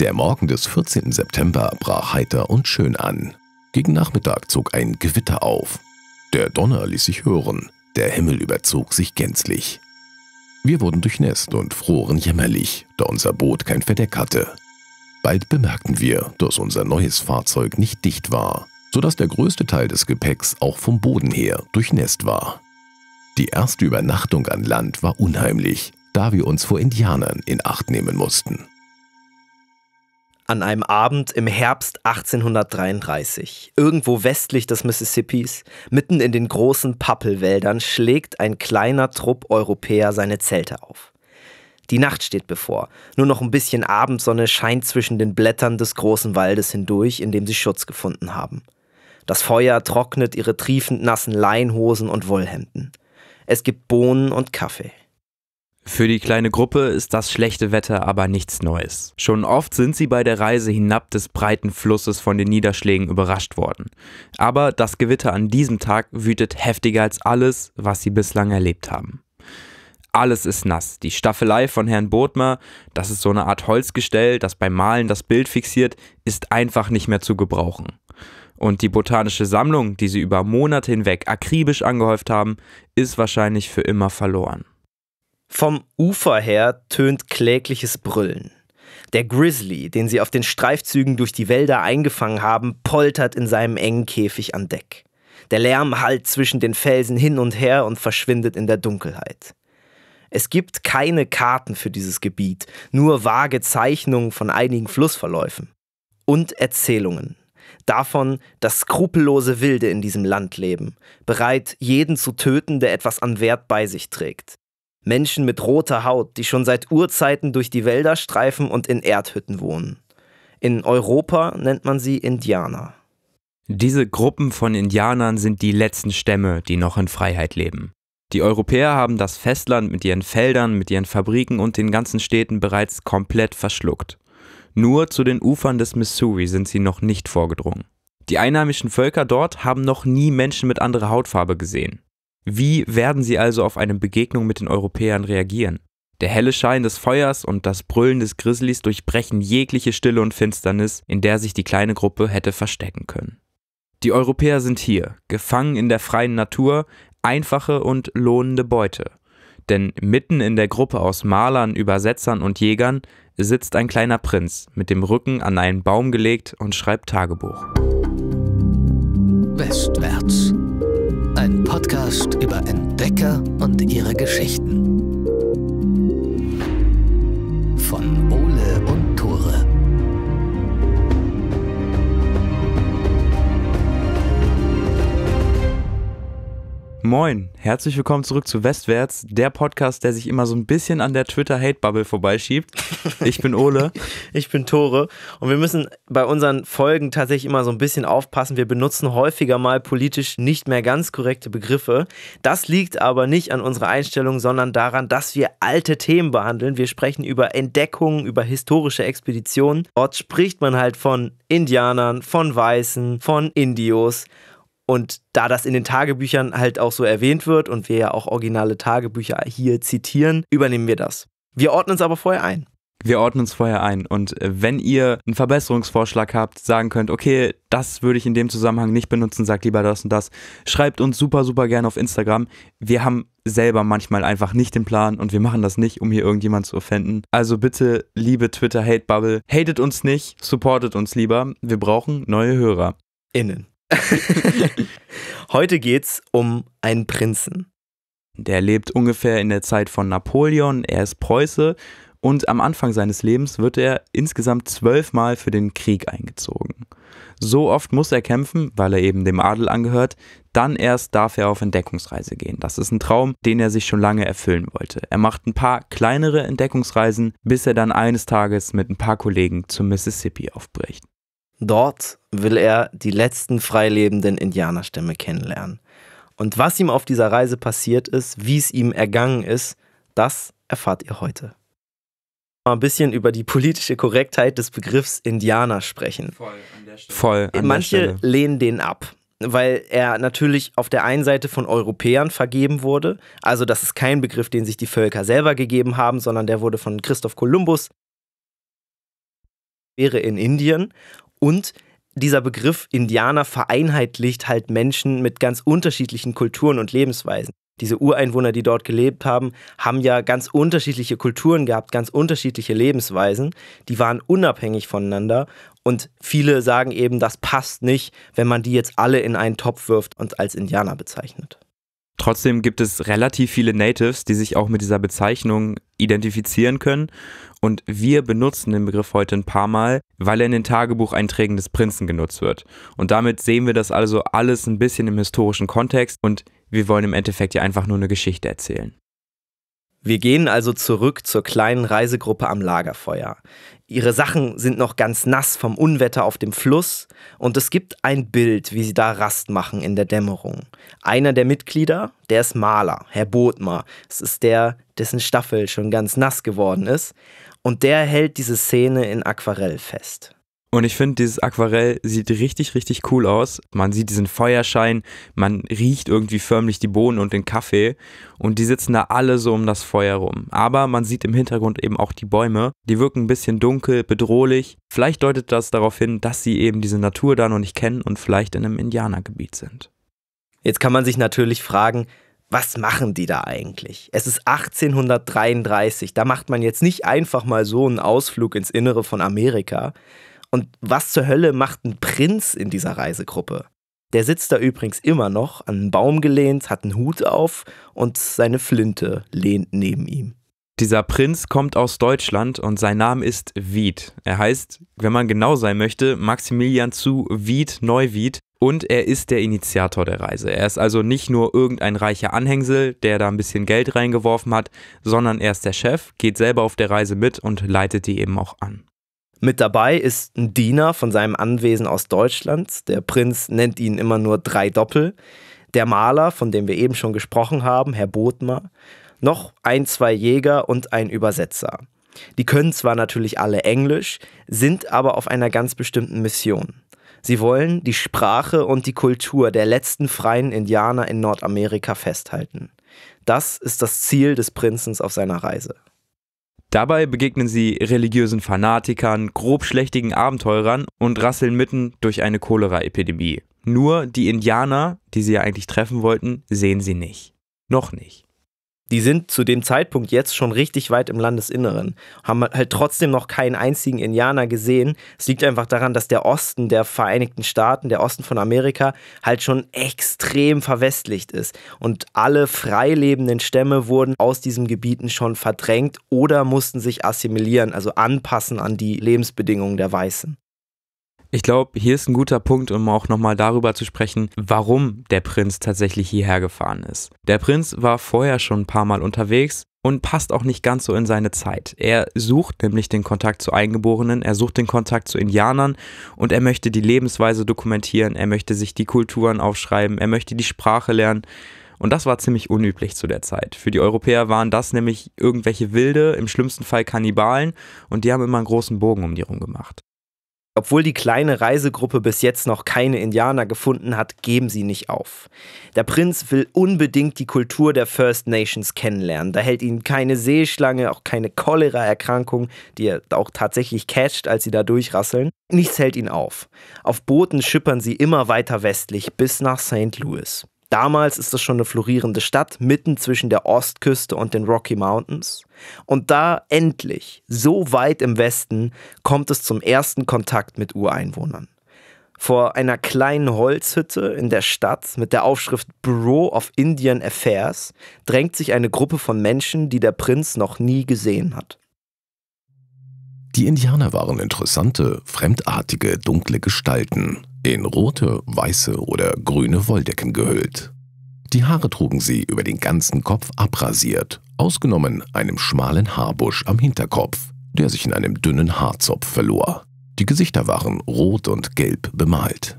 Der Morgen des 14. September brach heiter und schön an. Gegen Nachmittag zog ein Gewitter auf. Der Donner ließ sich hören, der Himmel überzog sich gänzlich. Wir wurden durchnässt und froren jämmerlich, da unser Boot kein Verdeck hatte. Bald bemerkten wir, dass unser neues Fahrzeug nicht dicht war, sodass der größte Teil des Gepäcks auch vom Boden her durchnässt war. Die erste Übernachtung an Land war unheimlich, da wir uns vor Indianern in Acht nehmen mussten an einem Abend im Herbst 1833, irgendwo westlich des Mississippis, mitten in den großen Pappelwäldern, schlägt ein kleiner Trupp Europäer seine Zelte auf. Die Nacht steht bevor, nur noch ein bisschen Abendsonne scheint zwischen den Blättern des großen Waldes hindurch, in dem sie Schutz gefunden haben. Das Feuer trocknet ihre triefend nassen Leinhosen und Wollhemden. Es gibt Bohnen und Kaffee. Für die kleine Gruppe ist das schlechte Wetter aber nichts Neues. Schon oft sind sie bei der Reise hinab des breiten Flusses von den Niederschlägen überrascht worden. Aber das Gewitter an diesem Tag wütet heftiger als alles, was sie bislang erlebt haben. Alles ist nass. Die Staffelei von Herrn Bodmer, das ist so eine Art Holzgestell, das beim Malen das Bild fixiert, ist einfach nicht mehr zu gebrauchen. Und die botanische Sammlung, die sie über Monate hinweg akribisch angehäuft haben, ist wahrscheinlich für immer verloren. Vom Ufer her tönt klägliches Brüllen. Der Grizzly, den sie auf den Streifzügen durch die Wälder eingefangen haben, poltert in seinem engen Käfig an Deck. Der Lärm hallt zwischen den Felsen hin und her und verschwindet in der Dunkelheit. Es gibt keine Karten für dieses Gebiet, nur vage Zeichnungen von einigen Flussverläufen. Und Erzählungen. Davon, dass skrupellose Wilde in diesem Land leben, bereit, jeden zu töten, der etwas an Wert bei sich trägt. Menschen mit roter Haut, die schon seit Urzeiten durch die Wälder streifen und in Erdhütten wohnen. In Europa nennt man sie Indianer. Diese Gruppen von Indianern sind die letzten Stämme, die noch in Freiheit leben. Die Europäer haben das Festland mit ihren Feldern, mit ihren Fabriken und den ganzen Städten bereits komplett verschluckt. Nur zu den Ufern des Missouri sind sie noch nicht vorgedrungen. Die einheimischen Völker dort haben noch nie Menschen mit anderer Hautfarbe gesehen. Wie werden sie also auf eine Begegnung mit den Europäern reagieren? Der helle Schein des Feuers und das Brüllen des Grizzlies durchbrechen jegliche Stille und Finsternis, in der sich die kleine Gruppe hätte verstecken können. Die Europäer sind hier, gefangen in der freien Natur, einfache und lohnende Beute. Denn mitten in der Gruppe aus Malern, Übersetzern und Jägern sitzt ein kleiner Prinz, mit dem Rücken an einen Baum gelegt und schreibt Tagebuch. Westwärts ein Podcast über Entdecker und ihre Geschichten. Von Ole Moin, herzlich willkommen zurück zu Westwärts, der Podcast, der sich immer so ein bisschen an der Twitter-Hate-Bubble vorbeischiebt. Ich bin Ole. ich bin Tore. Und wir müssen bei unseren Folgen tatsächlich immer so ein bisschen aufpassen. Wir benutzen häufiger mal politisch nicht mehr ganz korrekte Begriffe. Das liegt aber nicht an unserer Einstellung, sondern daran, dass wir alte Themen behandeln. Wir sprechen über Entdeckungen, über historische Expeditionen. Dort spricht man halt von Indianern, von Weißen, von Indios. Und da das in den Tagebüchern halt auch so erwähnt wird und wir ja auch originale Tagebücher hier zitieren, übernehmen wir das. Wir ordnen es aber vorher ein. Wir ordnen es vorher ein und äh, wenn ihr einen Verbesserungsvorschlag habt, sagen könnt, okay, das würde ich in dem Zusammenhang nicht benutzen, sagt lieber das und das, schreibt uns super, super gerne auf Instagram. Wir haben selber manchmal einfach nicht den Plan und wir machen das nicht, um hier irgendjemand zu offenden. Also bitte, liebe Twitter-Hate-Bubble, hatet uns nicht, supportet uns lieber. Wir brauchen neue Hörer. Innen. Heute geht's um einen Prinzen. Der lebt ungefähr in der Zeit von Napoleon, er ist Preuße und am Anfang seines Lebens wird er insgesamt zwölfmal für den Krieg eingezogen. So oft muss er kämpfen, weil er eben dem Adel angehört, dann erst darf er auf Entdeckungsreise gehen. Das ist ein Traum, den er sich schon lange erfüllen wollte. Er macht ein paar kleinere Entdeckungsreisen, bis er dann eines Tages mit ein paar Kollegen zum Mississippi aufbricht. Dort will er die letzten freilebenden Indianerstämme kennenlernen. Und was ihm auf dieser Reise passiert ist, wie es ihm ergangen ist, das erfahrt ihr heute. Mal ein bisschen über die politische Korrektheit des Begriffs Indianer sprechen. Voll, an der Stelle. Voll, an Manche der lehnen den ab, weil er natürlich auf der einen Seite von Europäern vergeben wurde. Also das ist kein Begriff, den sich die Völker selber gegeben haben, sondern der wurde von Christoph Kolumbus wäre in Indien und dieser Begriff Indianer vereinheitlicht halt Menschen mit ganz unterschiedlichen Kulturen und Lebensweisen. Diese Ureinwohner, die dort gelebt haben, haben ja ganz unterschiedliche Kulturen gehabt, ganz unterschiedliche Lebensweisen. Die waren unabhängig voneinander. Und viele sagen eben, das passt nicht, wenn man die jetzt alle in einen Topf wirft und als Indianer bezeichnet. Trotzdem gibt es relativ viele Natives, die sich auch mit dieser Bezeichnung identifizieren können. Und wir benutzen den Begriff heute ein paar Mal, weil er in den Tagebucheinträgen des Prinzen genutzt wird. Und damit sehen wir das also alles ein bisschen im historischen Kontext und wir wollen im Endeffekt ja einfach nur eine Geschichte erzählen. Wir gehen also zurück zur kleinen Reisegruppe am Lagerfeuer. Ihre Sachen sind noch ganz nass vom Unwetter auf dem Fluss und es gibt ein Bild, wie sie da Rast machen in der Dämmerung. Einer der Mitglieder, der ist Maler, Herr Bodmer. Es ist der, dessen Staffel schon ganz nass geworden ist und der hält diese Szene in Aquarell fest. Und ich finde, dieses Aquarell sieht richtig, richtig cool aus. Man sieht diesen Feuerschein, man riecht irgendwie förmlich die Bohnen und den Kaffee. Und die sitzen da alle so um das Feuer rum. Aber man sieht im Hintergrund eben auch die Bäume. Die wirken ein bisschen dunkel, bedrohlich. Vielleicht deutet das darauf hin, dass sie eben diese Natur da noch nicht kennen und vielleicht in einem Indianergebiet sind. Jetzt kann man sich natürlich fragen, was machen die da eigentlich? Es ist 1833, da macht man jetzt nicht einfach mal so einen Ausflug ins Innere von Amerika, und was zur Hölle macht ein Prinz in dieser Reisegruppe? Der sitzt da übrigens immer noch, an einen Baum gelehnt, hat einen Hut auf und seine Flinte lehnt neben ihm. Dieser Prinz kommt aus Deutschland und sein Name ist Wied. Er heißt, wenn man genau sein möchte, Maximilian zu Wied Neuwied und er ist der Initiator der Reise. Er ist also nicht nur irgendein reicher Anhängsel, der da ein bisschen Geld reingeworfen hat, sondern er ist der Chef, geht selber auf der Reise mit und leitet die eben auch an. Mit dabei ist ein Diener von seinem Anwesen aus Deutschland. Der Prinz nennt ihn immer nur drei Doppel. Der Maler, von dem wir eben schon gesprochen haben, Herr Bodmer. Noch ein, zwei Jäger und ein Übersetzer. Die können zwar natürlich alle Englisch, sind aber auf einer ganz bestimmten Mission. Sie wollen die Sprache und die Kultur der letzten freien Indianer in Nordamerika festhalten. Das ist das Ziel des Prinzen auf seiner Reise. Dabei begegnen sie religiösen Fanatikern, grob schlechtigen Abenteurern und rasseln mitten durch eine Choleraepidemie. Nur die Indianer, die sie ja eigentlich treffen wollten, sehen sie nicht. Noch nicht die sind zu dem Zeitpunkt jetzt schon richtig weit im Landesinneren, haben halt, halt trotzdem noch keinen einzigen Indianer gesehen. Es liegt einfach daran, dass der Osten der Vereinigten Staaten, der Osten von Amerika, halt schon extrem verwestlicht ist. Und alle frei lebenden Stämme wurden aus diesen Gebieten schon verdrängt oder mussten sich assimilieren, also anpassen an die Lebensbedingungen der Weißen. Ich glaube, hier ist ein guter Punkt, um auch nochmal darüber zu sprechen, warum der Prinz tatsächlich hierher gefahren ist. Der Prinz war vorher schon ein paar Mal unterwegs, und passt auch nicht ganz so in seine Zeit. Er sucht nämlich den Kontakt zu Eingeborenen, er sucht den Kontakt zu Indianern und er möchte die Lebensweise dokumentieren, er möchte sich die Kulturen aufschreiben, er möchte die Sprache lernen. Und das war ziemlich unüblich zu der Zeit. Für die Europäer waren das nämlich irgendwelche Wilde, im schlimmsten Fall Kannibalen, und die haben immer einen großen Bogen um die rum gemacht. Obwohl die kleine Reisegruppe bis jetzt noch keine Indianer gefunden hat, geben sie nicht auf. Der Prinz will unbedingt die Kultur der First Nations kennenlernen. Da hält ihn keine Seeschlange, auch keine Choleraerkrankung, die er auch tatsächlich catcht, als sie da durchrasseln. Nichts hält ihn auf. Auf Booten schippern sie immer weiter westlich bis nach St. Louis. Damals ist das schon eine florierende Stadt, mitten zwischen der Ostküste und den Rocky Mountains. Und da endlich, so weit im Westen, kommt es zum ersten Kontakt mit Ureinwohnern. Vor einer kleinen Holzhütte in der Stadt mit der Aufschrift Bureau of Indian Affairs drängt sich eine Gruppe von Menschen, die der Prinz noch nie gesehen hat. Die Indianer waren interessante, fremdartige, dunkle Gestalten, in rote, weiße oder grüne Wolldecken gehüllt. Die Haare trugen sie über den ganzen Kopf abrasiert, ausgenommen einem schmalen Haarbusch am Hinterkopf, der sich in einem dünnen Haarzopf verlor. Die Gesichter waren rot und gelb bemalt.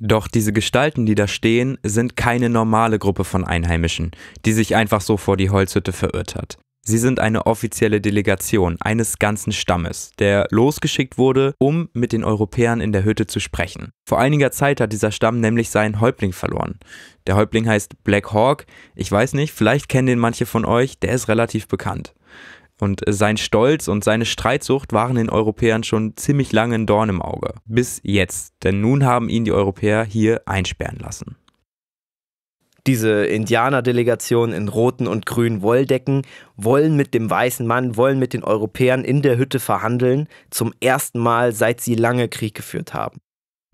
Doch diese Gestalten, die da stehen, sind keine normale Gruppe von Einheimischen, die sich einfach so vor die Holzhütte verirrt hat. Sie sind eine offizielle Delegation eines ganzen Stammes, der losgeschickt wurde, um mit den Europäern in der Hütte zu sprechen. Vor einiger Zeit hat dieser Stamm nämlich seinen Häuptling verloren. Der Häuptling heißt Black Hawk. Ich weiß nicht, vielleicht kennen den manche von euch, der ist relativ bekannt. Und sein Stolz und seine Streitsucht waren den Europäern schon ziemlich lange ein Dorn im Auge. Bis jetzt, denn nun haben ihn die Europäer hier einsperren lassen diese Indianerdelegation in roten und grünen Wolldecken wollen mit dem weißen Mann, wollen mit den Europäern in der Hütte verhandeln, zum ersten Mal seit sie lange Krieg geführt haben.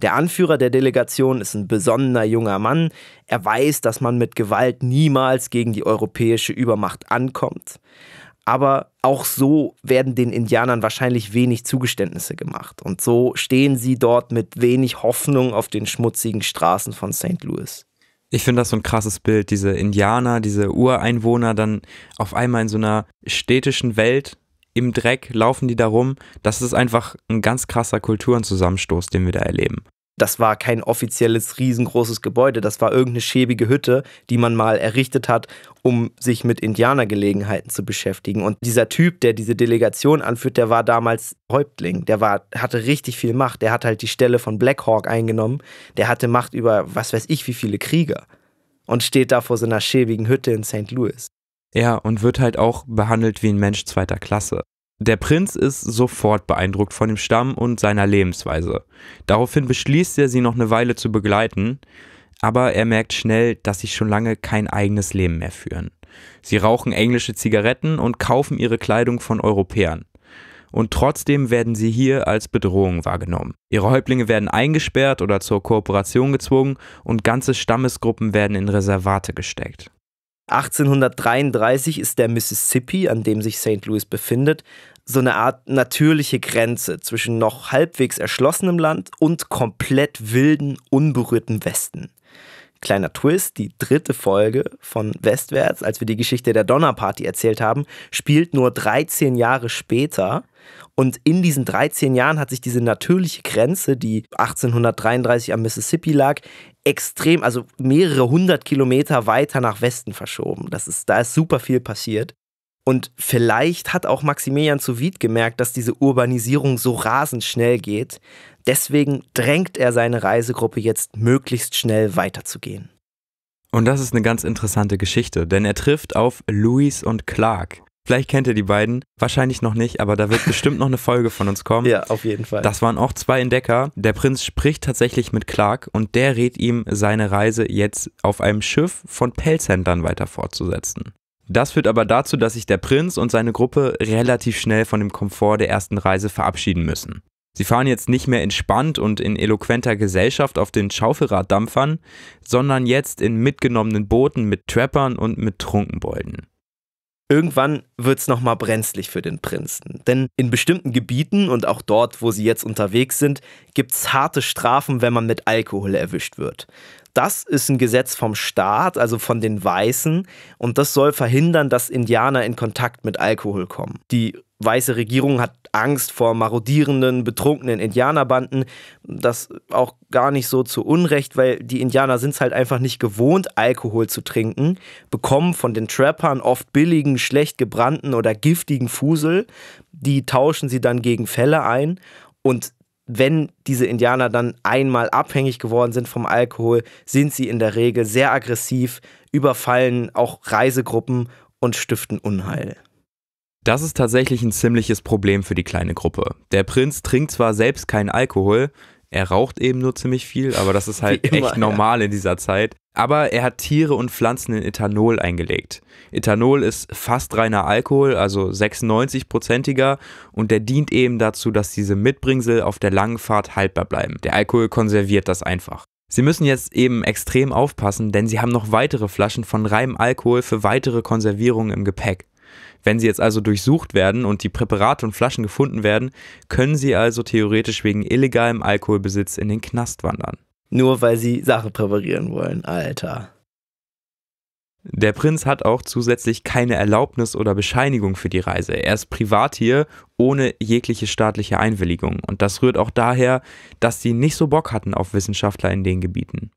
Der Anführer der Delegation ist ein besonnener junger Mann. Er weiß, dass man mit Gewalt niemals gegen die europäische Übermacht ankommt. Aber auch so werden den Indianern wahrscheinlich wenig Zugeständnisse gemacht. Und so stehen sie dort mit wenig Hoffnung auf den schmutzigen Straßen von St. Louis. Ich finde das so ein krasses Bild, diese Indianer, diese Ureinwohner dann auf einmal in so einer städtischen Welt im Dreck laufen die da rum. Das ist einfach ein ganz krasser Kulturenzusammenstoß, den wir da erleben das war kein offizielles riesengroßes Gebäude, das war irgendeine schäbige Hütte, die man mal errichtet hat, um sich mit Indianergelegenheiten zu beschäftigen. Und dieser Typ, der diese Delegation anführt, der war damals Häuptling, der war, hatte richtig viel Macht, der hat halt die Stelle von Black Hawk eingenommen, der hatte Macht über was weiß ich wie viele Krieger und steht da vor so einer schäbigen Hütte in St. Louis. Ja, und wird halt auch behandelt wie ein Mensch zweiter Klasse. Der Prinz ist sofort beeindruckt von dem Stamm und seiner Lebensweise. Daraufhin beschließt er, sie noch eine Weile zu begleiten, aber er merkt schnell, dass sie schon lange kein eigenes Leben mehr führen. Sie rauchen englische Zigaretten und kaufen ihre Kleidung von Europäern. Und trotzdem werden sie hier als Bedrohung wahrgenommen. Ihre Häuptlinge werden eingesperrt oder zur Kooperation gezwungen und ganze Stammesgruppen werden in Reservate gesteckt. 1833 ist der Mississippi, an dem sich St. Louis befindet, so eine Art natürliche Grenze zwischen noch halbwegs erschlossenem Land und komplett wilden, unberührten Westen. Kleiner Twist, die dritte Folge von Westwärts, als wir die Geschichte der Donnerparty erzählt haben, spielt nur 13 Jahre später. Und in diesen 13 Jahren hat sich diese natürliche Grenze, die 1833 am Mississippi lag, extrem, also mehrere hundert Kilometer weiter nach Westen verschoben. Das ist, da ist super viel passiert. Und vielleicht hat auch Maximilian zu Wied gemerkt, dass diese Urbanisierung so rasend schnell geht. Deswegen drängt er seine Reisegruppe jetzt möglichst schnell weiterzugehen. Und das ist eine ganz interessante Geschichte, denn er trifft auf Louis und Clark. Vielleicht kennt ihr die beiden, wahrscheinlich noch nicht, aber da wird bestimmt noch eine Folge von uns kommen. Ja, auf jeden Fall. Das waren auch zwei Entdecker. Der Prinz spricht tatsächlich mit Clark und der rät ihm, seine Reise jetzt auf einem Schiff von Pelzhändlern weiter fortzusetzen. Das führt aber dazu, dass sich der Prinz und seine Gruppe relativ schnell von dem Komfort der ersten Reise verabschieden müssen. Sie fahren jetzt nicht mehr entspannt und in eloquenter Gesellschaft auf den Schaufelraddampfern, sondern jetzt in mitgenommenen Booten mit Trappern und mit Trunkenbolden. Irgendwann wird's nochmal brenzlig für den Prinzen, denn in bestimmten Gebieten und auch dort, wo sie jetzt unterwegs sind, gibt's harte Strafen, wenn man mit Alkohol erwischt wird. Das ist ein Gesetz vom Staat, also von den Weißen, und das soll verhindern, dass Indianer in Kontakt mit Alkohol kommen. Die weiße Regierung hat Angst vor marodierenden, betrunkenen Indianerbanden. Das auch gar nicht so zu Unrecht, weil die Indianer sind es halt einfach nicht gewohnt, Alkohol zu trinken, bekommen von den Trappern oft billigen, schlecht gebrannten oder giftigen Fusel. Die tauschen sie dann gegen Fälle ein. Und wenn diese Indianer dann einmal abhängig geworden sind vom Alkohol, sind sie in der Regel sehr aggressiv, überfallen auch Reisegruppen und stiften Unheil. Das ist tatsächlich ein ziemliches Problem für die kleine Gruppe. Der Prinz trinkt zwar selbst keinen Alkohol, er raucht eben nur ziemlich viel, aber das ist halt immer, echt normal ja. in dieser Zeit. Aber er hat Tiere und Pflanzen in Ethanol eingelegt. Ethanol ist fast reiner Alkohol, also 96-prozentiger, und der dient eben dazu, dass diese Mitbringsel auf der langen Fahrt haltbar bleiben. Der Alkohol konserviert das einfach. Sie müssen jetzt eben extrem aufpassen, denn sie haben noch weitere Flaschen von reinem Alkohol für weitere Konservierungen im Gepäck. Wenn sie jetzt also durchsucht werden und die Präparate und Flaschen gefunden werden, können sie also theoretisch wegen illegalem Alkoholbesitz in den Knast wandern nur weil sie Sachen präparieren wollen. Alter. Der Prinz hat auch zusätzlich keine Erlaubnis oder Bescheinigung für die Reise. Er ist privat hier ohne jegliche staatliche Einwilligung. Und das rührt auch daher, dass sie nicht so Bock hatten auf Wissenschaftler in den Gebieten.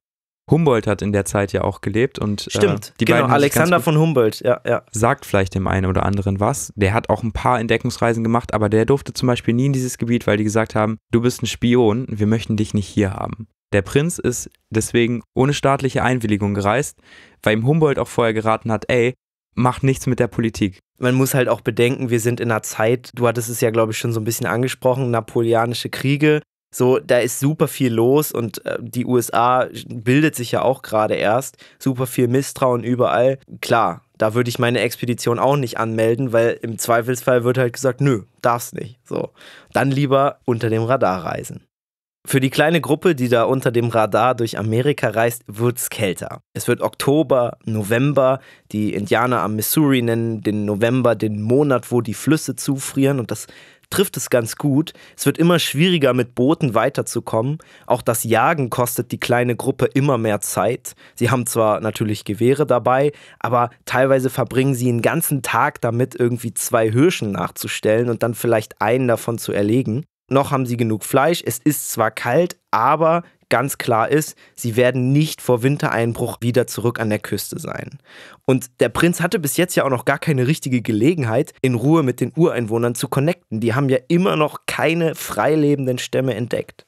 Humboldt hat in der Zeit ja auch gelebt und äh, Stimmt, äh, die genau, beiden Alexander von Humboldt, ja, ja. Sagt vielleicht dem einen oder anderen was. Der hat auch ein paar Entdeckungsreisen gemacht, aber der durfte zum Beispiel nie in dieses Gebiet, weil die gesagt haben, du bist ein Spion, wir möchten dich nicht hier haben. Der Prinz ist deswegen ohne staatliche Einwilligung gereist, weil ihm Humboldt auch vorher geraten hat, ey, mach nichts mit der Politik. Man muss halt auch bedenken, wir sind in einer Zeit, du hattest es ja, glaube ich, schon so ein bisschen angesprochen, napoleonische Kriege. So, da ist super viel los und äh, die USA bildet sich ja auch gerade erst. Super viel Misstrauen überall. Klar, da würde ich meine Expedition auch nicht anmelden, weil im Zweifelsfall wird halt gesagt, nö, darf's nicht. So, dann lieber unter dem Radar reisen. Für die kleine Gruppe, die da unter dem Radar durch Amerika reist, wird's kälter. Es wird Oktober, November, die Indianer am Missouri nennen den November den Monat, wo die Flüsse zufrieren und das trifft es ganz gut. Es wird immer schwieriger, mit Booten weiterzukommen. Auch das Jagen kostet die kleine Gruppe immer mehr Zeit. Sie haben zwar natürlich Gewehre dabei, aber teilweise verbringen sie einen ganzen Tag damit, irgendwie zwei Hirschen nachzustellen und dann vielleicht einen davon zu erlegen. Noch haben sie genug Fleisch. Es ist zwar kalt, aber ganz klar ist, sie werden nicht vor Wintereinbruch wieder zurück an der Küste sein. Und der Prinz hatte bis jetzt ja auch noch gar keine richtige Gelegenheit, in Ruhe mit den Ureinwohnern zu connecten. Die haben ja immer noch keine freilebenden Stämme entdeckt.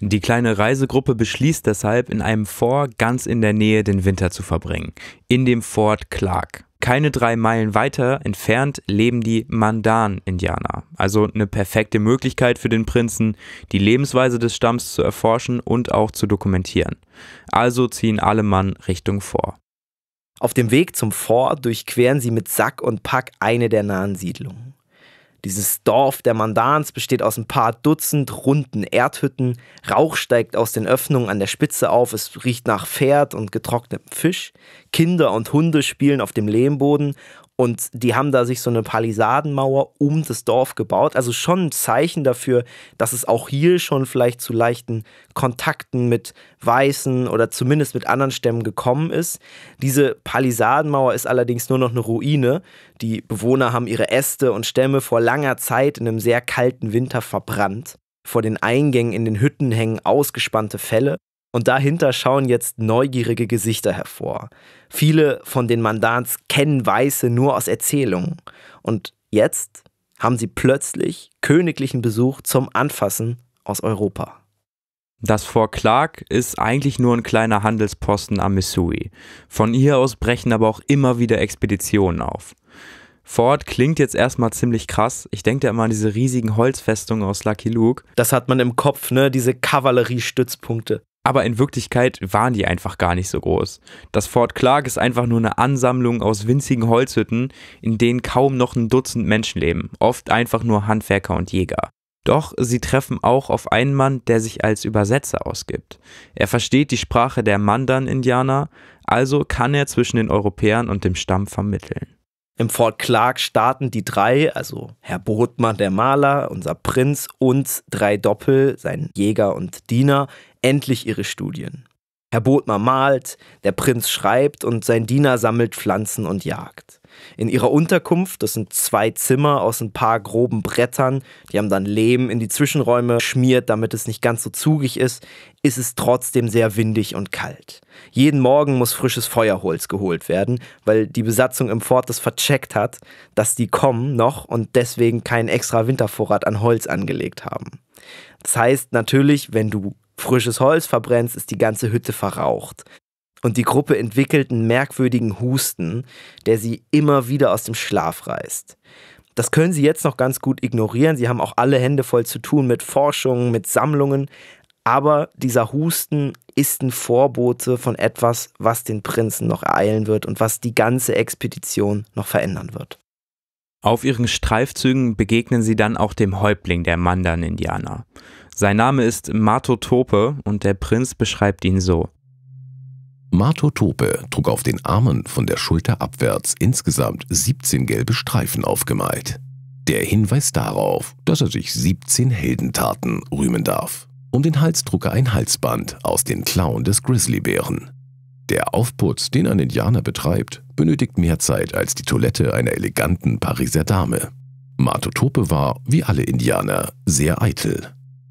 Die kleine Reisegruppe beschließt deshalb, in einem Fort ganz in der Nähe den Winter zu verbringen, in dem Fort Clark. Keine drei Meilen weiter entfernt leben die Mandan-Indianer, also eine perfekte Möglichkeit für den Prinzen, die Lebensweise des Stamms zu erforschen und auch zu dokumentieren. Also ziehen alle Mann Richtung vor. Auf dem Weg zum Fort durchqueren sie mit Sack und Pack eine der nahen Siedlungen. Dieses Dorf der Mandans besteht aus ein paar Dutzend runden Erdhütten. Rauch steigt aus den Öffnungen an der Spitze auf. Es riecht nach Pferd und getrocknetem Fisch. Kinder und Hunde spielen auf dem Lehmboden und die haben da sich so eine Palisadenmauer um das Dorf gebaut. Also schon ein Zeichen dafür, dass es auch hier schon vielleicht zu leichten Kontakten mit Weißen oder zumindest mit anderen Stämmen gekommen ist. Diese Palisadenmauer ist allerdings nur noch eine Ruine. Die Bewohner haben ihre Äste und Stämme vor langer Zeit in einem sehr kalten Winter verbrannt. Vor den Eingängen in den Hütten hängen ausgespannte Felle und dahinter schauen jetzt neugierige Gesichter hervor. Viele von den Mandans kennen Weiße nur aus Erzählungen. Und jetzt haben sie plötzlich königlichen Besuch zum Anfassen aus Europa. Das Fort Clark ist eigentlich nur ein kleiner Handelsposten am Missouri. Von hier aus brechen aber auch immer wieder Expeditionen auf. Fort klingt jetzt erstmal ziemlich krass. Ich denke da immer an diese riesigen Holzfestungen aus Lucky Luke. Das hat man im Kopf, ne? Diese Kavalleriestützpunkte aber in Wirklichkeit waren die einfach gar nicht so groß. Das Fort Clark ist einfach nur eine Ansammlung aus winzigen Holzhütten, in denen kaum noch ein Dutzend Menschen leben, oft einfach nur Handwerker und Jäger. Doch sie treffen auch auf einen Mann, der sich als Übersetzer ausgibt. Er versteht die Sprache der Mandan-Indianer, also kann er zwischen den Europäern und dem Stamm vermitteln. Im Fort Clark starten die drei, also Herr Botmann, der Maler, unser Prinz und drei Doppel, sein Jäger und Diener, endlich ihre Studien. Herr Botmann malt, der Prinz schreibt und sein Diener sammelt Pflanzen und jagt in ihrer Unterkunft. Das sind zwei Zimmer aus ein paar groben Brettern. Die haben dann Lehm in die Zwischenräume schmiert, damit es nicht ganz so zugig ist. Ist es trotzdem sehr windig und kalt. Jeden Morgen muss frisches Feuerholz geholt werden, weil die Besatzung im Fort das vercheckt hat, dass die kommen noch und deswegen keinen extra Wintervorrat an Holz angelegt haben. Das heißt natürlich, wenn du frisches Holz verbrennst, ist die ganze Hütte verraucht und die Gruppe entwickelt einen merkwürdigen Husten, der sie immer wieder aus dem Schlaf reißt. Das können sie jetzt noch ganz gut ignorieren. Sie haben auch alle Hände voll zu tun mit Forschungen, mit Sammlungen. Aber dieser Husten ist ein Vorbote von etwas, was den Prinzen noch ereilen wird und was die ganze Expedition noch verändern wird. Auf ihren Streifzügen begegnen sie dann auch dem Häuptling der Mandan-Indianer. Sein Name ist Mato Tope und der Prinz beschreibt ihn so. Mato Tope trug auf den Armen von der Schulter abwärts insgesamt 17 gelbe Streifen aufgemalt. Der Hinweis darauf, dass er sich 17 Heldentaten rühmen darf. Um den Hals trug er ein Halsband aus den Klauen des Grizzlybären. Der Aufputz, den ein Indianer betreibt, benötigt mehr Zeit als die Toilette einer eleganten Pariser Dame. Tope war, wie alle Indianer, sehr eitel.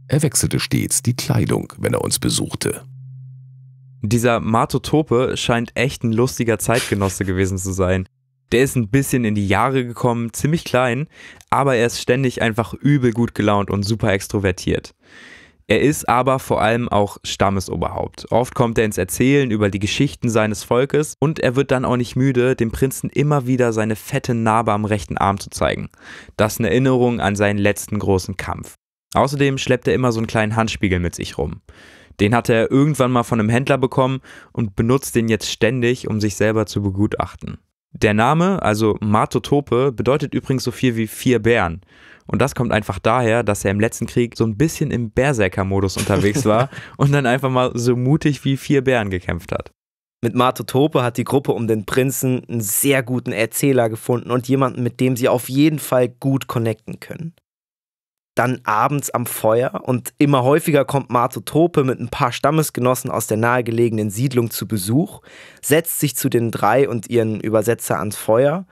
Er wechselte stets die Kleidung, wenn er uns besuchte. Dieser Matotope scheint echt ein lustiger Zeitgenosse gewesen zu sein. Der ist ein bisschen in die Jahre gekommen, ziemlich klein, aber er ist ständig einfach übel gut gelaunt und super extrovertiert. Er ist aber vor allem auch Stammesoberhaupt. Oft kommt er ins Erzählen über die Geschichten seines Volkes und er wird dann auch nicht müde, dem Prinzen immer wieder seine fette Narbe am rechten Arm zu zeigen. Das ist eine Erinnerung an seinen letzten großen Kampf. Außerdem schleppt er immer so einen kleinen Handspiegel mit sich rum. Den hatte er irgendwann mal von einem Händler bekommen und benutzt den jetzt ständig, um sich selber zu begutachten. Der Name, also Matotope, bedeutet übrigens so viel wie vier Bären. Und das kommt einfach daher, dass er im letzten Krieg so ein bisschen im Berserker-Modus unterwegs war und dann einfach mal so mutig wie vier Bären gekämpft hat. Mit Matotope hat die Gruppe um den Prinzen einen sehr guten Erzähler gefunden und jemanden, mit dem sie auf jeden Fall gut connecten können dann abends am Feuer und immer häufiger kommt Marto Tope mit ein paar Stammesgenossen aus der nahegelegenen Siedlung zu Besuch, setzt sich zu den drei und ihren Übersetzer ans Feuer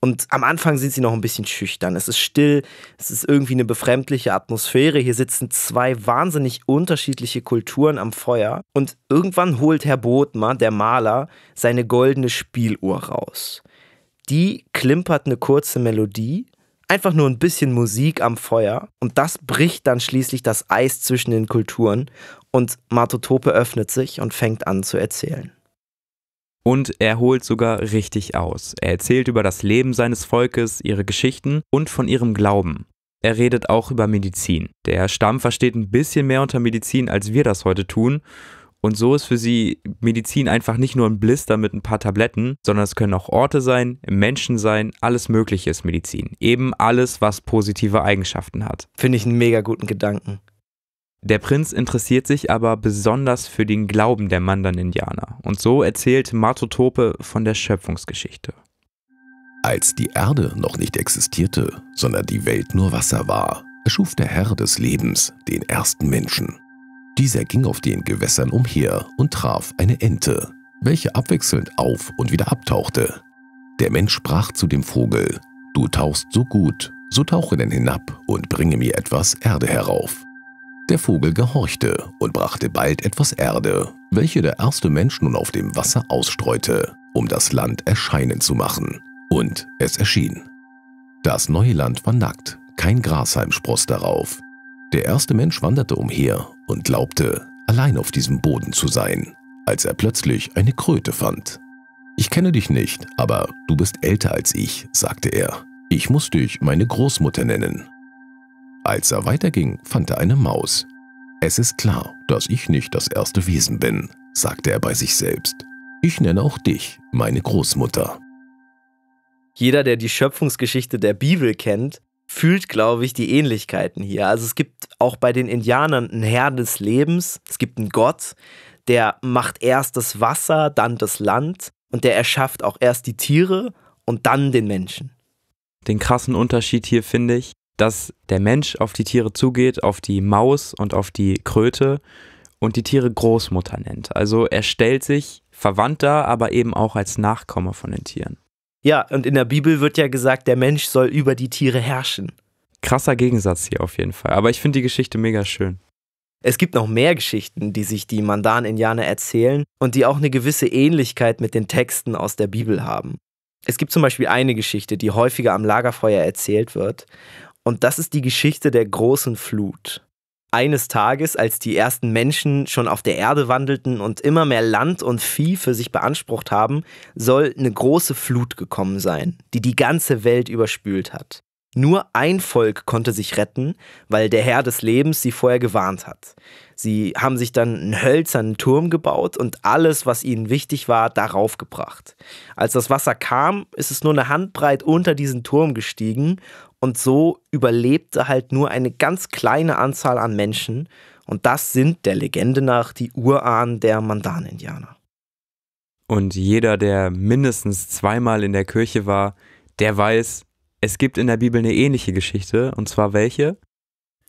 und am Anfang sind sie noch ein bisschen schüchtern. Es ist still, es ist irgendwie eine befremdliche Atmosphäre. Hier sitzen zwei wahnsinnig unterschiedliche Kulturen am Feuer. Und irgendwann holt Herr Bodmer, der Maler, seine goldene Spieluhr raus. Die klimpert eine kurze Melodie einfach nur ein bisschen Musik am Feuer und das bricht dann schließlich das Eis zwischen den Kulturen und Matotope öffnet sich und fängt an zu erzählen. Und er holt sogar richtig aus. Er erzählt über das Leben seines Volkes, ihre Geschichten und von ihrem Glauben. Er redet auch über Medizin. Der Stamm versteht ein bisschen mehr unter Medizin, als wir das heute tun und so ist für sie Medizin einfach nicht nur ein Blister mit ein paar Tabletten, sondern es können auch Orte sein, Menschen sein, alles Mögliche ist Medizin. Eben alles, was positive Eigenschaften hat. Finde ich einen mega guten Gedanken. Der Prinz interessiert sich aber besonders für den Glauben der Mandan-Indianer. Und so erzählt Matotope von der Schöpfungsgeschichte. Als die Erde noch nicht existierte, sondern die Welt nur Wasser war, erschuf der Herr des Lebens den ersten Menschen. Dieser ging auf den Gewässern umher und traf eine Ente, welche abwechselnd auf und wieder abtauchte. Der Mensch sprach zu dem Vogel, Du tauchst so gut, so tauche denn hinab und bringe mir etwas Erde herauf. Der Vogel gehorchte und brachte bald etwas Erde, welche der erste Mensch nun auf dem Wasser ausstreute, um das Land erscheinen zu machen. Und es erschien. Das neue Land war nackt, kein Grashalm spross darauf. Der erste Mensch wanderte umher und glaubte, allein auf diesem Boden zu sein, als er plötzlich eine Kröte fand. Ich kenne dich nicht, aber du bist älter als ich, sagte er. Ich muss dich meine Großmutter nennen. Als er weiterging, fand er eine Maus. Es ist klar, dass ich nicht das erste Wesen bin, sagte er bei sich selbst. Ich nenne auch dich meine Großmutter. Jeder, der die Schöpfungsgeschichte der Bibel kennt, fühlt, glaube ich, die Ähnlichkeiten hier. Also es gibt auch bei den Indianern einen Herr des Lebens, es gibt einen Gott, der macht erst das Wasser, dann das Land und der erschafft auch erst die Tiere und dann den Menschen. Den krassen Unterschied hier finde ich, dass der Mensch auf die Tiere zugeht, auf die Maus und auf die Kröte und die Tiere Großmutter nennt. Also er stellt sich verwandter, aber eben auch als Nachkomme von den Tieren. Ja, und in der Bibel wird ja gesagt, der Mensch soll über die Tiere herrschen. Krasser Gegensatz hier auf jeden Fall. Aber ich finde die Geschichte mega schön. Es gibt noch mehr Geschichten, die sich die Mandan-Indianer erzählen und die auch eine gewisse Ähnlichkeit mit den Texten aus der Bibel haben. Es gibt zum Beispiel eine Geschichte, die häufiger am Lagerfeuer erzählt wird. Und das ist die Geschichte der großen Flut eines Tages, als die ersten Menschen schon auf der Erde wandelten und immer mehr Land und Vieh für sich beansprucht haben, soll eine große Flut gekommen sein, die die ganze Welt überspült hat. Nur ein Volk konnte sich retten, weil der Herr des Lebens sie vorher gewarnt hat. Sie haben sich dann einen hölzernen Turm gebaut und alles, was ihnen wichtig war, darauf gebracht. Als das Wasser kam, ist es nur eine Handbreit unter diesen Turm gestiegen und so überlebte halt nur eine ganz kleine Anzahl an Menschen. Und das sind der Legende nach die Urahnen der Mandan-Indianer. Und jeder, der mindestens zweimal in der Kirche war, der weiß, es gibt in der Bibel eine ähnliche Geschichte. Und zwar welche?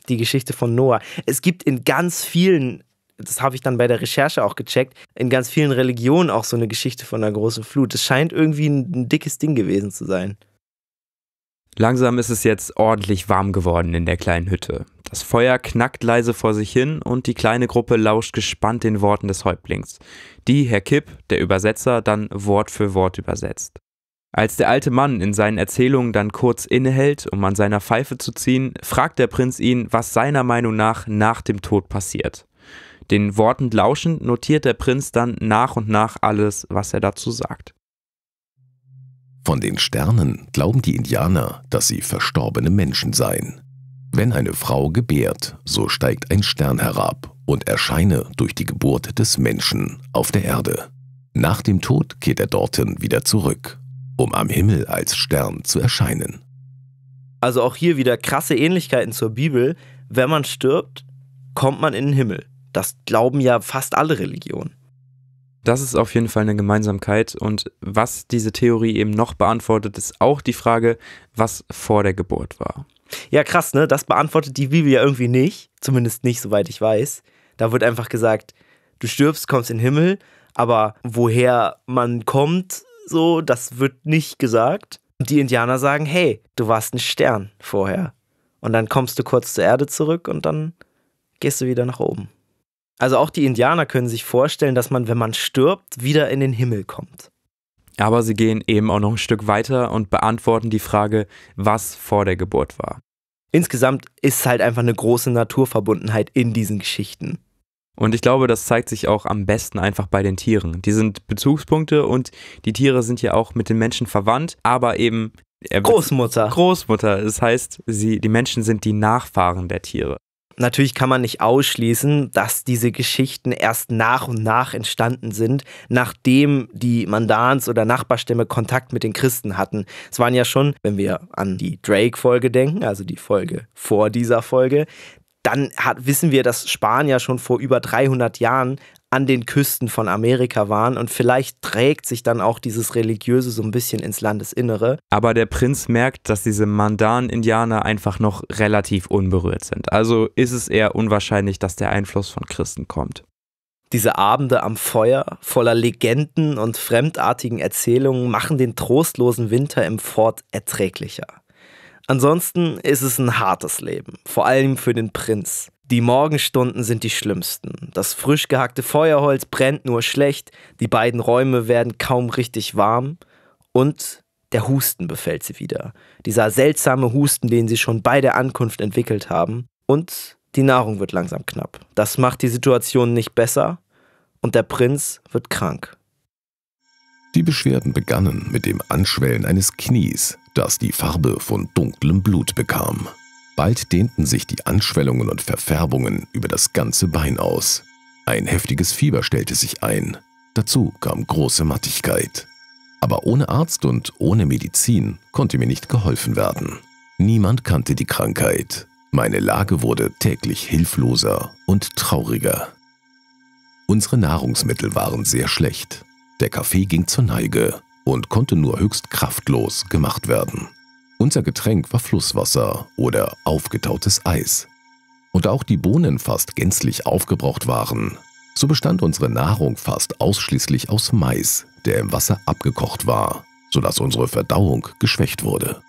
Die Geschichte von Noah. Es gibt in ganz vielen das habe ich dann bei der Recherche auch gecheckt, in ganz vielen Religionen auch so eine Geschichte von einer großen Flut. Es scheint irgendwie ein dickes Ding gewesen zu sein. Langsam ist es jetzt ordentlich warm geworden in der kleinen Hütte. Das Feuer knackt leise vor sich hin und die kleine Gruppe lauscht gespannt den Worten des Häuptlings, die Herr Kipp, der Übersetzer, dann Wort für Wort übersetzt. Als der alte Mann in seinen Erzählungen dann kurz innehält, um an seiner Pfeife zu ziehen, fragt der Prinz ihn, was seiner Meinung nach nach dem Tod passiert. Den Worten lauschend notiert der Prinz dann nach und nach alles, was er dazu sagt. Von den Sternen glauben die Indianer, dass sie verstorbene Menschen seien. Wenn eine Frau gebärt, so steigt ein Stern herab und erscheine durch die Geburt des Menschen auf der Erde. Nach dem Tod kehrt er dorthin wieder zurück, um am Himmel als Stern zu erscheinen. Also auch hier wieder krasse Ähnlichkeiten zur Bibel. Wenn man stirbt, kommt man in den Himmel. Das glauben ja fast alle Religionen. Das ist auf jeden Fall eine Gemeinsamkeit. Und was diese Theorie eben noch beantwortet, ist auch die Frage, was vor der Geburt war. Ja, krass, ne? Das beantwortet die Bibel ja irgendwie nicht. Zumindest nicht, soweit ich weiß. Da wird einfach gesagt, du stirbst, kommst in den Himmel, aber woher man kommt, so, das wird nicht gesagt. Und die Indianer sagen, hey, du warst ein Stern vorher. Und dann kommst du kurz zur Erde zurück und dann gehst du wieder nach oben. Also auch die Indianer können sich vorstellen, dass man, wenn man stirbt, wieder in den Himmel kommt. Aber sie gehen eben auch noch ein Stück weiter und beantworten die Frage, was vor der Geburt war. Insgesamt ist halt einfach eine große Naturverbundenheit in diesen Geschichten. Und ich glaube, das zeigt sich auch am besten einfach bei den Tieren. Die sind Bezugspunkte und die Tiere sind ja auch mit den Menschen verwandt, aber eben äh, Großmutter. Großmutter. Das heißt, sie, die Menschen sind die Nachfahren der Tiere. Natürlich kann man nicht ausschließen, dass diese Geschichten erst nach und nach entstanden sind, nachdem die Mandans oder Nachbarstämme Kontakt mit den Christen hatten. Es waren ja schon, wenn wir an die Drake-Folge denken, also die Folge vor dieser Folge, dann hat, wissen wir, dass Spanier schon vor über 300 Jahren an den Küsten von Amerika waren und vielleicht trägt sich dann auch dieses Religiöse so ein bisschen ins Landesinnere. Aber der Prinz merkt, dass diese Mandan-Indianer einfach noch relativ unberührt sind. Also ist es eher unwahrscheinlich, dass der Einfluss von Christen kommt. Diese Abende am Feuer voller Legenden und fremdartigen Erzählungen machen den trostlosen Winter im Fort erträglicher. Ansonsten ist es ein hartes Leben, vor allem für den Prinz. Die Morgenstunden sind die schlimmsten. Das frisch gehackte Feuerholz brennt nur schlecht, die beiden Räume werden kaum richtig warm und der Husten befällt sie wieder. Dieser seltsame Husten, den sie schon bei der Ankunft entwickelt haben. Und die Nahrung wird langsam knapp. Das macht die Situation nicht besser und der Prinz wird krank. Die Beschwerden begannen mit dem Anschwellen eines Knies, das die Farbe von dunklem Blut bekam. Bald dehnten sich die Anschwellungen und Verfärbungen über das ganze Bein aus. Ein heftiges Fieber stellte sich ein. Dazu kam große Mattigkeit. Aber ohne Arzt und ohne Medizin konnte mir nicht geholfen werden. Niemand kannte die Krankheit. Meine Lage wurde täglich hilfloser und trauriger. Unsere Nahrungsmittel waren sehr schlecht. Der Kaffee ging zur Neige und konnte nur höchst kraftlos gemacht werden. Unser Getränk war Flusswasser oder aufgetautes Eis. Und da auch die Bohnen fast gänzlich aufgebraucht waren, so bestand unsere Nahrung fast ausschließlich aus Mais, der im Wasser abgekocht war, sodass unsere Verdauung geschwächt wurde.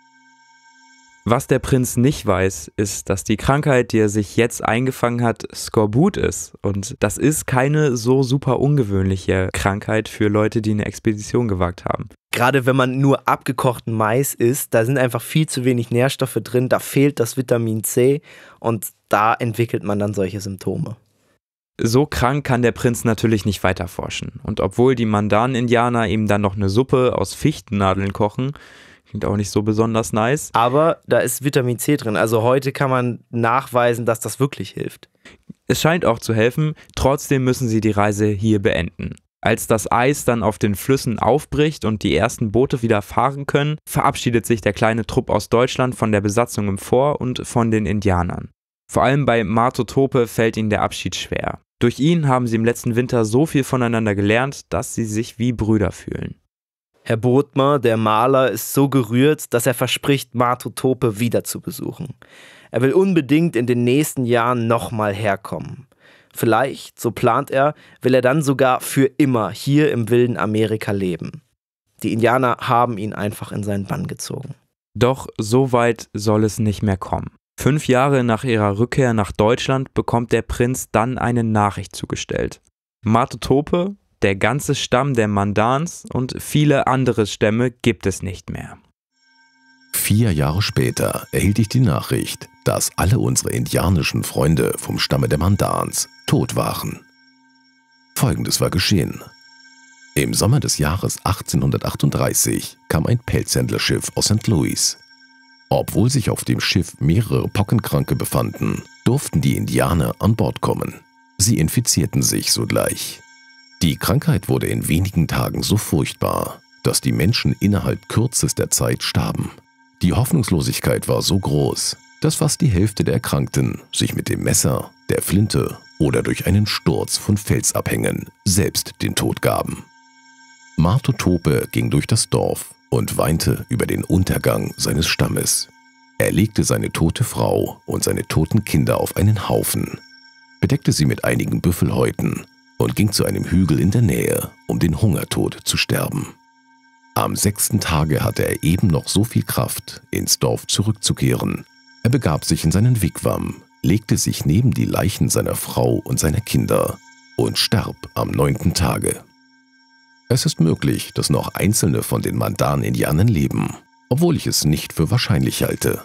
Was der Prinz nicht weiß, ist, dass die Krankheit, die er sich jetzt eingefangen hat, Skorbut ist. Und das ist keine so super ungewöhnliche Krankheit für Leute, die eine Expedition gewagt haben gerade wenn man nur abgekochten Mais isst, da sind einfach viel zu wenig Nährstoffe drin, da fehlt das Vitamin C und da entwickelt man dann solche Symptome. So krank kann der Prinz natürlich nicht weiterforschen. Und obwohl die Mandan-Indianer ihm dann noch eine Suppe aus Fichtennadeln kochen, klingt auch nicht so besonders nice. Aber da ist Vitamin C drin. Also heute kann man nachweisen, dass das wirklich hilft. Es scheint auch zu helfen. Trotzdem müssen sie die Reise hier beenden. Als das Eis dann auf den Flüssen aufbricht und die ersten Boote wieder fahren können, verabschiedet sich der kleine Trupp aus Deutschland von der Besatzung im Fort und von den Indianern. Vor allem bei Marto Tope fällt ihnen der Abschied schwer. Durch ihn haben sie im letzten Winter so viel voneinander gelernt, dass sie sich wie Brüder fühlen. Herr Bodmer, der Maler, ist so gerührt, dass er verspricht, Marto Tope wieder zu besuchen. Er will unbedingt in den nächsten Jahren nochmal herkommen. Vielleicht, so plant er, will er dann sogar für immer hier im wilden Amerika leben. Die Indianer haben ihn einfach in seinen Bann gezogen. Doch so weit soll es nicht mehr kommen. Fünf Jahre nach ihrer Rückkehr nach Deutschland bekommt der Prinz dann eine Nachricht zugestellt. Matotope, der ganze Stamm der Mandans und viele andere Stämme gibt es nicht mehr. Vier Jahre später erhielt ich die Nachricht, dass alle unsere indianischen Freunde vom Stamme der Mandans tot waren. Folgendes war geschehen. Im Sommer des Jahres 1838 kam ein Pelzhändlerschiff aus St. Louis. Obwohl sich auf dem Schiff mehrere Pockenkranke befanden, durften die Indianer an Bord kommen. Sie infizierten sich sogleich. Die Krankheit wurde in wenigen Tagen so furchtbar, dass die Menschen innerhalb kürzester Zeit starben. Die Hoffnungslosigkeit war so groß, dass fast die Hälfte der Erkrankten sich mit dem Messer, der Flinte oder durch einen Sturz von Felsabhängen selbst den Tod gaben. Marto Tope ging durch das Dorf und weinte über den Untergang seines Stammes. Er legte seine tote Frau und seine toten Kinder auf einen Haufen, bedeckte sie mit einigen Büffelhäuten und ging zu einem Hügel in der Nähe, um den Hungertod zu sterben. Am sechsten Tage hatte er eben noch so viel Kraft, ins Dorf zurückzukehren. Er begab sich in seinen Wigwam, legte sich neben die Leichen seiner Frau und seiner Kinder und starb am neunten Tage. Es ist möglich, dass noch einzelne von den Mandan-Indianern leben, obwohl ich es nicht für wahrscheinlich halte.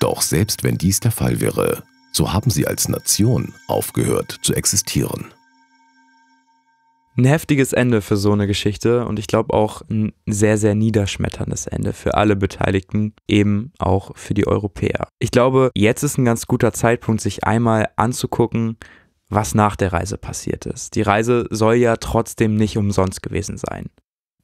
Doch selbst wenn dies der Fall wäre, so haben sie als Nation aufgehört zu existieren ein heftiges Ende für so eine Geschichte und ich glaube auch ein sehr, sehr niederschmetterndes Ende für alle Beteiligten, eben auch für die Europäer. Ich glaube, jetzt ist ein ganz guter Zeitpunkt, sich einmal anzugucken, was nach der Reise passiert ist. Die Reise soll ja trotzdem nicht umsonst gewesen sein.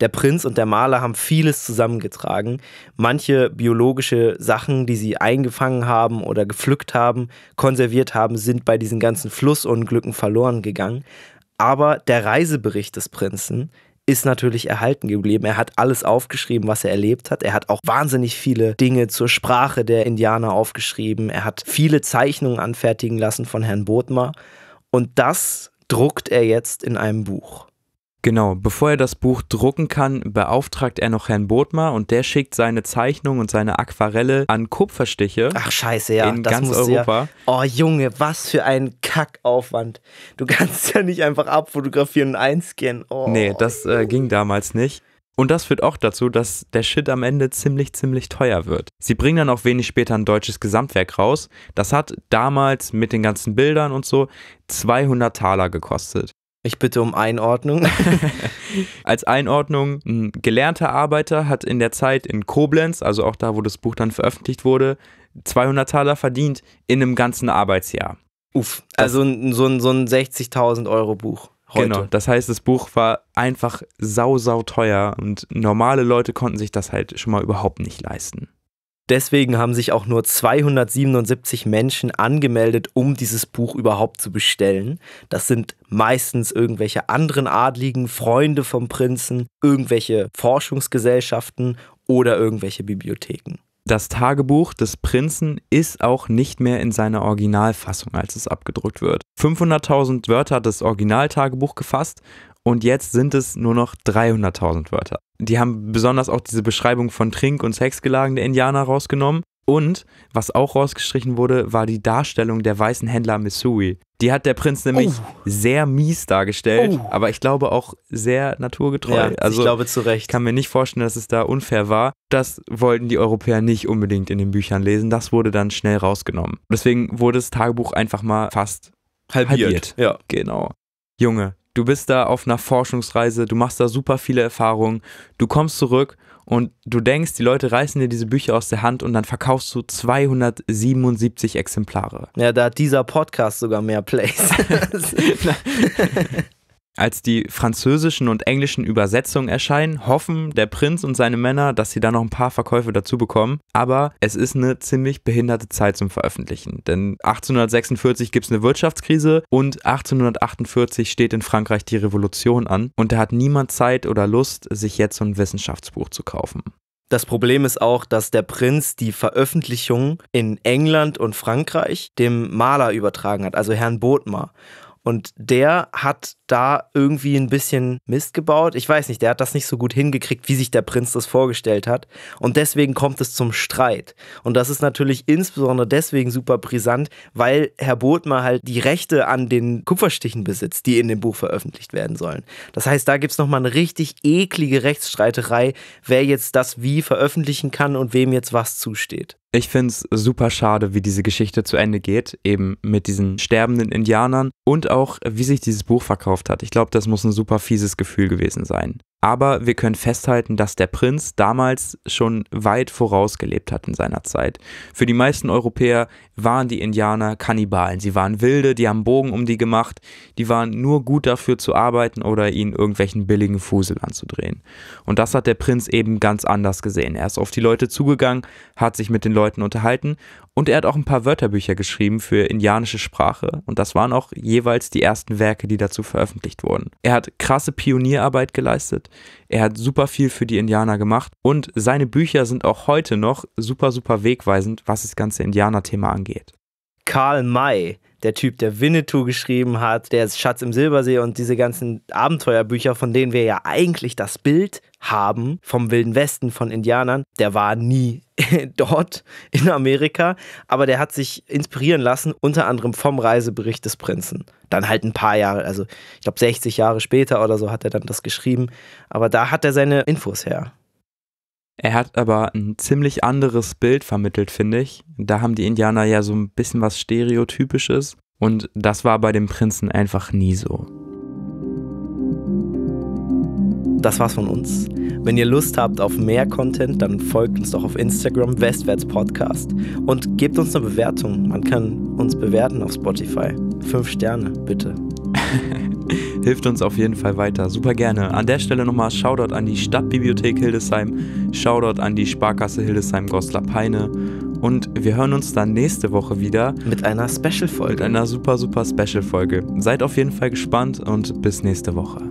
Der Prinz und der Maler haben vieles zusammengetragen. Manche biologische Sachen, die sie eingefangen haben oder gepflückt haben, konserviert haben, sind bei diesen ganzen Flussunglücken verloren gegangen. Aber der Reisebericht des Prinzen ist natürlich erhalten geblieben. Er hat alles aufgeschrieben, was er erlebt hat. Er hat auch wahnsinnig viele Dinge zur Sprache der Indianer aufgeschrieben. Er hat viele Zeichnungen anfertigen lassen von Herrn Bodmer. Und das druckt er jetzt in einem Buch. Genau, bevor er das Buch drucken kann, beauftragt er noch Herrn Bodmer und der schickt seine Zeichnung und seine Aquarelle an Kupferstiche. Ach scheiße, ja. In ganz Europa. Ja. Oh Junge, was für ein Kackaufwand. Du kannst ja nicht einfach abfotografieren und einscannen. Oh, nee, das äh, ging damals nicht. Und das führt auch dazu, dass der Shit am Ende ziemlich, ziemlich teuer wird. Sie bringen dann auch wenig später ein deutsches Gesamtwerk raus. Das hat damals mit den ganzen Bildern und so 200 Taler gekostet. Ich bitte um Einordnung. Als Einordnung, ein gelernter Arbeiter hat in der Zeit in Koblenz, also auch da, wo das Buch dann veröffentlicht wurde, 200 Taler verdient in einem ganzen Arbeitsjahr. Uff, also das, so ein, so ein 60.000 Euro Buch. Heute. Genau, das heißt, das Buch war einfach sau, sau teuer und normale Leute konnten sich das halt schon mal überhaupt nicht leisten. Deswegen haben sich auch nur 277 Menschen angemeldet, um dieses Buch überhaupt zu bestellen. Das sind meistens irgendwelche anderen Adligen, Freunde vom Prinzen, irgendwelche Forschungsgesellschaften oder irgendwelche Bibliotheken. Das Tagebuch des Prinzen ist auch nicht mehr in seiner Originalfassung, als es abgedruckt wird. 500.000 Wörter hat das Originaltagebuch gefasst und jetzt sind es nur noch 300.000 Wörter. Die haben besonders auch diese Beschreibung von Trink- und Sexgelagen der Indianer rausgenommen. Und was auch rausgestrichen wurde, war die Darstellung der weißen Händler Missouri. Die hat der Prinz nämlich oh. sehr mies dargestellt, oh. aber ich glaube auch sehr naturgetreu. Ja, also ich glaube zu Recht. kann mir nicht vorstellen, dass es da unfair war. Das wollten die Europäer nicht unbedingt in den Büchern lesen. Das wurde dann schnell rausgenommen. Deswegen wurde das Tagebuch einfach mal fast halbiert. halbiert. Ja. Genau. Junge, du bist da auf einer Forschungsreise, du machst da super viele Erfahrungen, du kommst zurück und du denkst, die Leute reißen dir diese Bücher aus der Hand und dann verkaufst du 277 Exemplare. Ja, da hat dieser Podcast sogar mehr Plays. Als die französischen und englischen Übersetzungen erscheinen, hoffen der Prinz und seine Männer, dass sie da noch ein paar Verkäufe dazu bekommen. Aber es ist eine ziemlich behinderte Zeit zum Veröffentlichen. Denn 1846 gibt es eine Wirtschaftskrise und 1848 steht in Frankreich die Revolution an. Und da hat niemand Zeit oder Lust, sich jetzt so ein Wissenschaftsbuch zu kaufen. Das Problem ist auch, dass der Prinz die Veröffentlichung in England und Frankreich dem Maler übertragen hat, also Herrn Bodmer. Und der hat da irgendwie ein bisschen Mist gebaut. Ich weiß nicht, der hat das nicht so gut hingekriegt, wie sich der Prinz das vorgestellt hat. Und deswegen kommt es zum Streit. Und das ist natürlich insbesondere deswegen super brisant, weil Herr Bodmer halt die Rechte an den Kupferstichen besitzt, die in dem Buch veröffentlicht werden sollen. Das heißt, da gibt es nochmal eine richtig eklige Rechtsstreiterei, wer jetzt das wie veröffentlichen kann und wem jetzt was zusteht. Ich finde es super schade, wie diese Geschichte zu Ende geht, eben mit diesen sterbenden Indianern und auch, wie sich dieses Buch verkauft hat. Ich glaube, das muss ein super fieses Gefühl gewesen sein. Aber wir können festhalten, dass der Prinz damals schon weit vorausgelebt hat in seiner Zeit. Für die meisten Europäer waren die Indianer Kannibalen. Sie waren wilde, die haben Bogen um die gemacht, die waren nur gut dafür zu arbeiten oder ihnen irgendwelchen billigen Fusel anzudrehen. Und das hat der Prinz eben ganz anders gesehen. Er ist auf die Leute zugegangen, hat sich mit den Leuten unterhalten und er hat auch ein paar Wörterbücher geschrieben für indianische Sprache und das waren auch jeweils die ersten Werke, die dazu veröffentlicht wurden. Er hat krasse Pionierarbeit geleistet, er hat super viel für die Indianer gemacht und seine Bücher sind auch heute noch super, super wegweisend, was das ganze Indianer-Thema angeht. Karl May der Typ, der Winnetou geschrieben hat, der Schatz im Silbersee und diese ganzen Abenteuerbücher, von denen wir ja eigentlich das Bild haben vom Wilden Westen, von Indianern, der war nie dort in Amerika, aber der hat sich inspirieren lassen, unter anderem vom Reisebericht des Prinzen. Dann halt ein paar Jahre, also ich glaube 60 Jahre später oder so hat er dann das geschrieben, aber da hat er seine Infos her. Er hat aber ein ziemlich anderes Bild vermittelt, finde ich. Da haben die Indianer ja so ein bisschen was Stereotypisches und das war bei dem Prinzen einfach nie so. Das war's von uns. Wenn ihr Lust habt auf mehr Content, dann folgt uns doch auf Instagram Westwärts Podcast und gebt uns eine Bewertung. Man kann uns bewerten auf Spotify. Fünf Sterne, bitte. Hilft uns auf jeden Fall weiter. Super gerne. An der Stelle nochmal Shoutout an die Stadtbibliothek Hildesheim, Shoutout an die Sparkasse Hildesheim-Goslar-Peine und wir hören uns dann nächste Woche wieder. Mit einer Special-Folge. Mit einer super, super Special-Folge. Seid auf jeden Fall gespannt und bis nächste Woche.